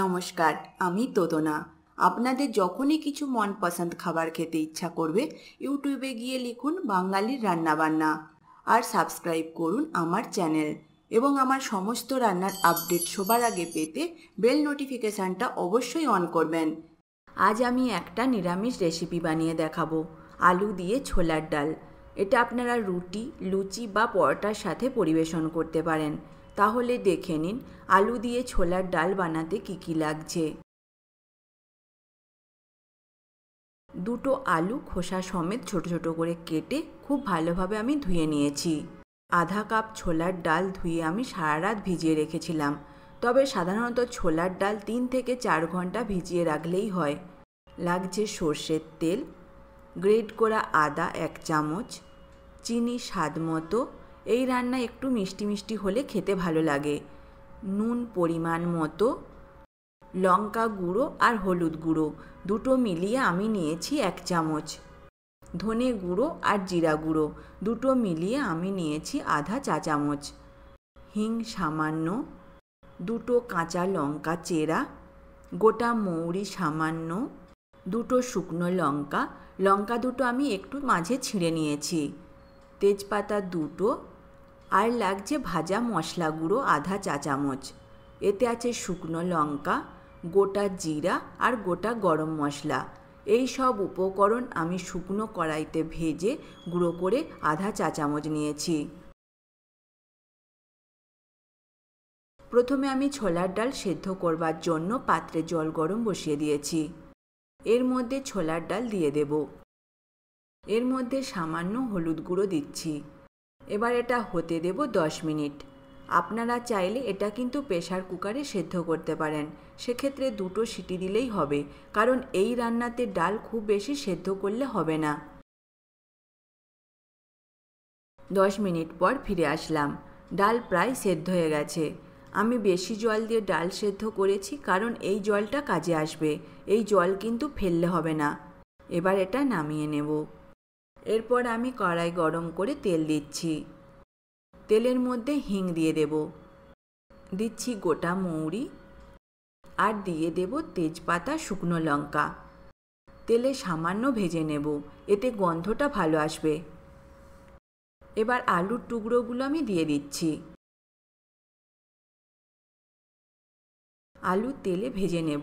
নমস্কার আমি তোদনা আপনাদের যখনই কিছু মন পছন্দ খাবার খেতে ইচ্ছা করবে ইউটিউবে গিয়ে লিখুন বাঙালির রান্নাবান্না আর সাবস্ক্রাইব করুন আমার চ্যানেল এবং আমার সমস্ত রান্নার আপডেট সবার আগে পেতে বেল নোটিফিকেশানটা অবশ্যই অন করবেন আজ আমি একটা নিরামিষ রেসিপি বানিয়ে দেখাবো আলু দিয়ে ছোলার ডাল এটা আপনারা রুটি লুচি বা পরোটার সাথে পরিবেশন করতে পারেন তাহলে দেখে নিন আলু দিয়ে ছোলার ডাল বানাতে কী কী লাগছে দুটো আলু খোসা সমেত ছোট ছোট করে কেটে খুব ভালোভাবে আমি ধুয়ে নিয়েছি আধা কাপ ছোলার ডাল ধুয়ে আমি সারা রাত ভিজিয়ে রেখেছিলাম তবে সাধারণত ছোলার ডাল তিন থেকে চার ঘন্টা ভিজিয়ে রাখলেই হয় লাগছে সর্ষের তেল গ্রেট করা আদা এক চামচ চিনি স্বাদ মতো এই রান্না একটু মিষ্টি মিষ্টি হলে খেতে ভালো লাগে নুন পরিমাণ মতো লঙ্কা গুঁড়ো আর হলুদ গুঁড়ো দুটো মিলিয়ে আমি নিয়েছি এক চামচ ধনে গুঁড়ো আর জিরা গুঁড়ো দুটো মিলিয়ে আমি নিয়েছি আধা চা চামচ হিং সামান্য দুটো কাঁচা লঙ্কা চেরা গোটা মৌরি সামান্য দুটো শুকনো লঙ্কা লঙ্কা দুটো আমি একটু মাঝে ছিঁড়ে নিয়েছি তেজপাতা দুটো আর লাগছে ভাজা মশলা গুঁড়ো আধা চা চামচ এতে আছে শুকনো লঙ্কা গোটা জিরা আর গোটা গরম মশলা এই সব উপকরণ আমি শুকনো কড়াইতে ভেজে গুঁড়ো করে আধা চা চামচ নিয়েছি প্রথমে আমি ছোলার ডাল সেদ্ধ করবার জন্য পাত্রে জল গরম বসিয়ে দিয়েছি এর মধ্যে ছোলার ডাল দিয়ে দেব এর মধ্যে সামান্য হলুদ গুঁড়ো দিচ্ছি এবার এটা হতে দেব দশ মিনিট আপনারা চাইলে এটা কিন্তু প্রেশার কুকারে সেদ্ধ করতে পারেন সেক্ষেত্রে দুটো সিটি দিলেই হবে কারণ এই রান্নাতে ডাল খুব বেশি সেদ্ধ করলে হবে না দশ মিনিট পর ফিরে আসলাম ডাল প্রায় সেদ্ধ হয়ে গেছে আমি বেশি জল দিয়ে ডাল সেদ্ধ করেছি কারণ এই জলটা কাজে আসবে এই জল কিন্তু ফেললে হবে না এবার এটা নামিয়ে নেবো এরপর আমি কড়াই গরম করে তেল দিচ্ছি তেলের মধ্যে হিং দিয়ে দেব দিচ্ছি গোটা মৌরি আর দিয়ে দেব তেজপাতা শুকনো লঙ্কা তেলে সামান্য ভেজে নেব এতে গন্ধটা ভালো আসবে এবার আলুর টুকরোগুলো আমি দিয়ে দিচ্ছি আলু তেলে ভেজে নেব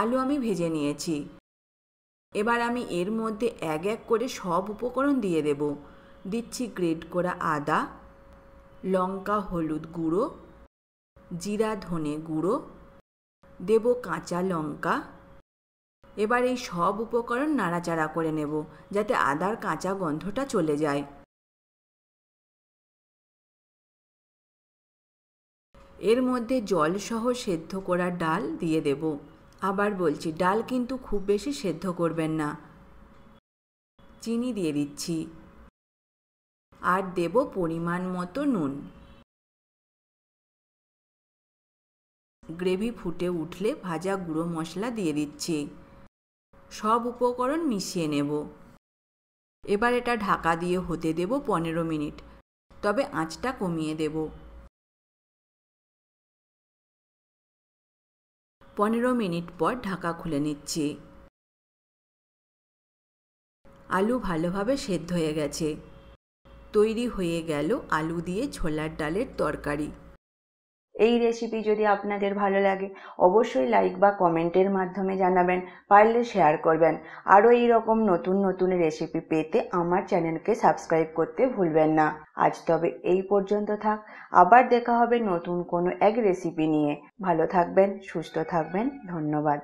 আলু আমি ভেজে নিয়েছি এবার আমি এর মধ্যে এক এক করে সব উপকরণ দিয়ে দেব দিচ্ছি গ্রেট করা আদা লঙ্কা হলুদ গুঁড়ো জিরা ধনে গুঁড়ো দেব কাঁচা লঙ্কা এবার এই সব উপকরণ নাড়াচাড়া করে নেব যাতে আদার কাঁচা গন্ধটা চলে যায় এর মধ্যে জলসহ সেদ্ধ করা ডাল দিয়ে দেবো আবার বলছি ডাল কিন্তু খুব বেশি সেদ্ধ করবেন না চিনি দিয়ে দিচ্ছি আর দেব পরিমাণ মতো নুন গ্রেভি ফুটে উঠলে ভাজা গুঁড়ো মশলা দিয়ে দিচ্ছি সব উপকরণ মিশিয়ে নেব এবার এটা ঢাকা দিয়ে হতে দেব পনেরো মিনিট তবে আঁচটা কমিয়ে দেবো পনেরো মিনিট পর ঢাকা খুলে নিচ্ছি আলু ভালোভাবে সেদ্ধ হয়ে গেছে তৈরি হয়ে গেল আলু দিয়ে ছোলার ডালের তরকারি এই রেসিপি যদি আপনাদের ভালো লাগে অবশ্যই লাইক বা কমেন্টের মাধ্যমে জানাবেন পারলে শেয়ার করবেন আরও এই রকম নতুন নতুন রেসিপি পেতে আমার চ্যানেলকে সাবস্ক্রাইব করতে ভুলবেন না আজ তবে এই পর্যন্ত থাক আবার দেখা হবে নতুন কোনো এক রেসিপি নিয়ে ভালো থাকবেন সুস্থ থাকবেন ধন্যবাদ